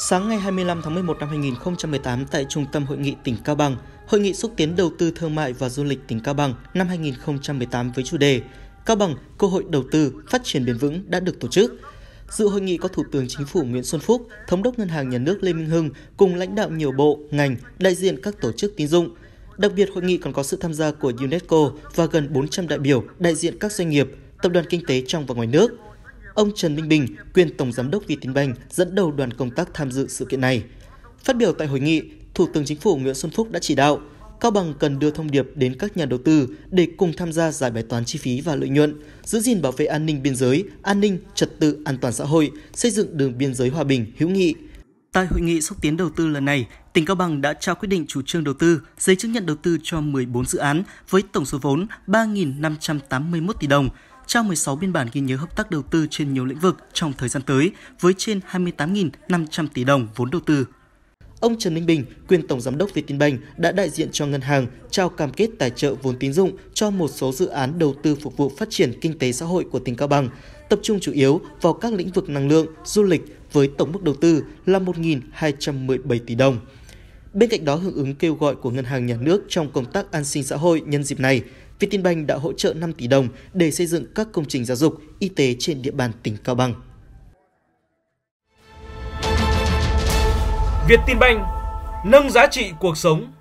Sáng ngày 25 tháng 11 năm 2018 tại Trung tâm Hội nghị tỉnh Cao Bằng, Hội nghị xúc tiến đầu tư thương mại và du lịch tỉnh Cao Bằng năm 2018 với chủ đề Cao Bằng, cơ hội đầu tư, phát triển bền vững đã được tổ chức. Dự hội nghị có Thủ tướng Chính phủ Nguyễn Xuân Phúc, Thống đốc Ngân hàng Nhà nước Lê Minh Hưng cùng lãnh đạo nhiều bộ, ngành, đại diện các tổ chức tín dụng. Đặc biệt, hội nghị còn có sự tham gia của UNESCO và gần 400 đại biểu, đại diện các doanh nghiệp, tập đoàn kinh tế trong và ngoài nước – ông Trần Minh Bình, quyền Tổng Giám đốc Vietinbank dẫn đầu đoàn công tác tham dự sự kiện này. Phát biểu tại hội nghị, Thủ tướng Chính phủ Nguyễn Xuân Phúc đã chỉ đạo Cao Bằng cần đưa thông điệp đến các nhà đầu tư để cùng tham gia giải bài toán chi phí và lợi nhuận, giữ gìn bảo vệ an ninh biên giới, an ninh, trật tự, an toàn xã hội, xây dựng đường biên giới hòa bình, hữu nghị. Tại hội nghị xúc tiến đầu tư lần này, tỉnh Cao Bằng đã trao quyết định chủ trương đầu tư, giấy chứng nhận đầu tư cho 14 dự án với tổng số vốn 3.581 tỷ đồng, trao 16 biên bản ghi nhớ hợp tác đầu tư trên nhiều lĩnh vực trong thời gian tới với trên 28.500 tỷ đồng vốn đầu tư. Ông Trần Minh Bình, quyền tổng giám đốc Vietinbank đã đại diện cho ngân hàng trao cam kết tài trợ vốn tín dụng cho một số dự án đầu tư phục vụ phát triển kinh tế xã hội của tỉnh Cao Bằng, tập trung chủ yếu vào các lĩnh vực năng lượng, du lịch với tổng mức đầu tư là 1.217 tỷ đồng. Bên cạnh đó hưởng ứng kêu gọi của Ngân hàng Nhà nước trong công tác an sinh xã hội nhân dịp này, Vietinbank đã hỗ trợ 5 tỷ đồng để xây dựng các công trình giáo dục, y tế trên địa bàn tỉnh Cao Bằng. Vietinbank nâng giá trị cuộc sống